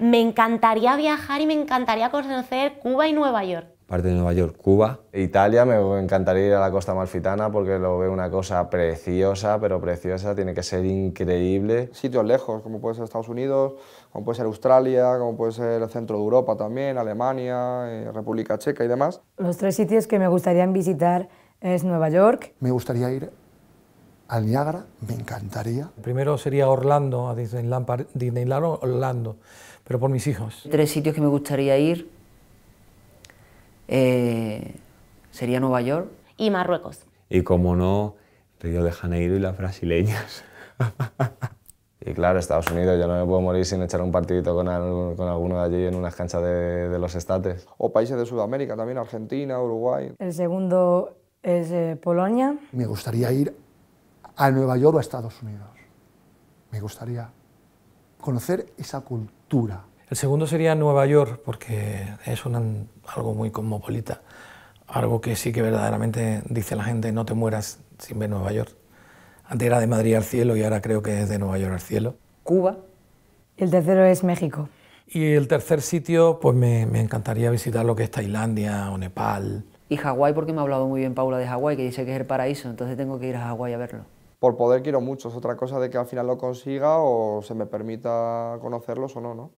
Me encantaría viajar y me encantaría conocer Cuba y Nueva York. Parte de Nueva York, Cuba. Italia, me encantaría ir a la costa malfitana porque lo veo una cosa preciosa, pero preciosa, tiene que ser increíble. Sitios lejos, como puede ser Estados Unidos, como puede ser Australia, como puede ser el centro de Europa también, Alemania, eh, República Checa y demás. Los tres sitios que me gustaría visitar es Nueva York. Me gustaría ir al Niágara, me encantaría. Primero sería Orlando, a Disneyland, Orlando, pero por mis hijos. Tres sitios que me gustaría ir eh, sería Nueva York. Y Marruecos. Y como no, Río de Janeiro y las brasileñas. y claro, Estados Unidos, yo no me puedo morir sin echar un partidito con, con alguno de allí en unas canchas de, de, los estates. O países de Sudamérica, también Argentina, Uruguay. El segundo es eh, Polonia. Me gustaría ir a Nueva York o a Estados Unidos. Me gustaría conocer esa cultura. El segundo sería Nueva York, porque es algo muy cosmopolita, algo que sí que verdaderamente dice la gente, no te mueras sin ver Nueva York. Antes era de Madrid al cielo y ahora creo que es de Nueva York al cielo. Cuba. El tercero es México. Y el tercer sitio, pues me, me encantaría visitar lo que es Tailandia o Nepal. Y Hawái, porque me ha hablado muy bien Paula de Hawái, que dice que es el paraíso, entonces tengo que ir a Hawái a verlo por poder quiero mucho. Es otra cosa de que al final lo consiga o se me permita conocerlos o no, ¿no?